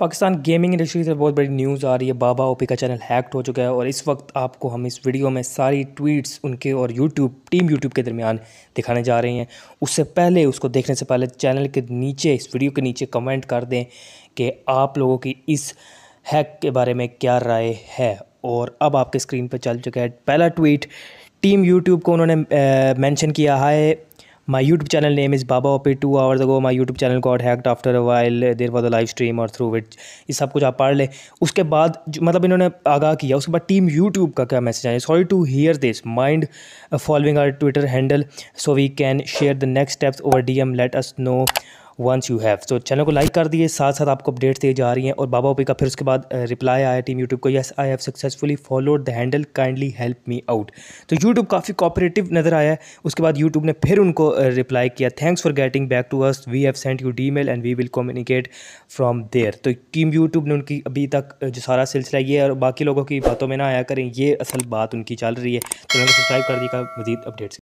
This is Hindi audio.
पाकिस्तान गेमिंग इंडस्ट्री से बहुत बड़ी न्यूज़ आ रही है बाबा ओपी का चैनल हैक्ड हो चुका है और इस वक्त आपको हम इस वीडियो में सारी ट्वीट्स उनके और यूट्यूब टीम यूट्यूब के दरमियान दिखाने जा रहे हैं उससे पहले उसको देखने से पहले चैनल के नीचे इस वीडियो के नीचे कमेंट कर दें कि आप लोगों की इस हैक के बारे में क्या राय है और अब आपके स्क्रीन पर चल चुका है पहला ट्वीट टीम यूट्यूब को उन्होंने मैंशन किया है my YouTube channel name is Baba OP two hours ago my YouTube channel got hacked after a while there was a live stream और थ्रू विट ये सब कुछ आप पढ़ लें उसके बाद मतलब इन्होंने आगाह किया उसके बाद टीम यूट्यूब का क्या मैसेज आया sorry to hear this mind following our Twitter handle so we can share the next steps over D M let us know once you have तो चैनल को लाइक कर दिए साथ साथ आपको अपडेट्स दिए जा रही हैं और बाबा ओपी का फिर उसके बाद रिप्लाई आया टीम यूट्यूब को yes I have successfully followed the handle kindly help me out तो यूट्यूब काफ़ी कॉपरेटिव नज़र आया है उसके बाद यूट्यूब ने फिर उनको रिप्लाई किया thanks for getting back to us we have sent you the mail and we will communicate from there तो टीम यूट्यूब ने उनकी अभी तक जो सारा सिलसिला ये और बाकी लोगों की बातों में ना आया करें ये असल बात उनकी चल रही है तो उन्होंने सब्सक्राइब कर दी का मजीद अपडेट्स